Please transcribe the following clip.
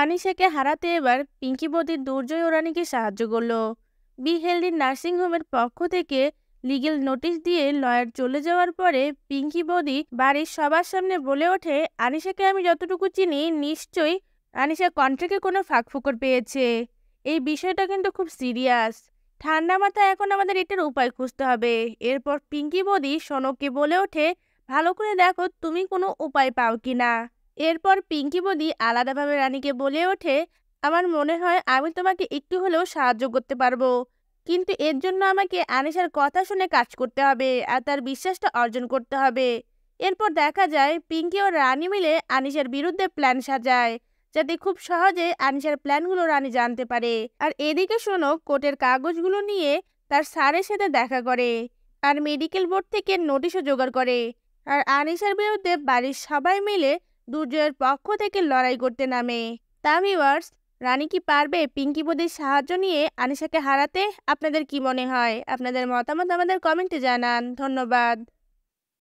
আনিশাকে হারাতে এবার পিঙ্কি বদির দুর্জয় ওরানিকে সাহায্য করল বি হেলদি নার্সিংহোমের পক্ষ থেকে লিগেল নোটিশ দিয়ে লয়ার চলে যাওয়ার পরে পিঙ্কি বদি বাড়ির সবার সামনে বলে ওঠে আনিশাকে আমি যতটুকু চিনি নিশ্চয়ই আনিশা কন্ট্রাক্টে কোনো ফাঁকফুকর পেয়েছে এই বিষয়টা কিন্তু খুব সিরিয়াস ঠান্ডা মাথায় এখন আমাদের এটার উপায় খুঁজতে হবে এরপর পিঙ্কি বদি সনককে বলে ওঠে ভালো করে দেখো তুমি কোনো উপায় পাও কি না এরপর পিঙ্কি মোদি আলাদাভাবে রানীকে বলে ওঠে আমার মনে হয় আমি তোমাকে একটু হলেও সাহায্য করতে পারবো কিন্তু এর জন্য আমাকে আনিশার কথা শুনে কাজ করতে হবে আর তার বিশ্বাসটা অর্জন করতে হবে এরপর দেখা যায় পিঙ্কি ও রানী মিলে আনিশার বিরুদ্ধে প্ল্যান সাজায় যাতে খুব সহজে আনিশার প্ল্যানগুলো রানী জানতে পারে আর এদিকে শোনো কোর্টের কাগজগুলো নিয়ে তার সারের সাথে দেখা করে আর মেডিকেল বোর্ড থেকে নোটিশও জোগাড় করে আর আনিশার বিরুদ্ধে বাড়ির সবাই মিলে দুর্জয়ের পক্ষ থেকে লড়াই করতে নামে তামিওয়ার্স রানী কি পারবে পিঙ্কি বোধের সাহায্য নিয়ে আনিশাকে হারাতে আপনাদের কি মনে হয় আপনাদের মতামত আমাদের কমেন্টে জানান ধন্যবাদ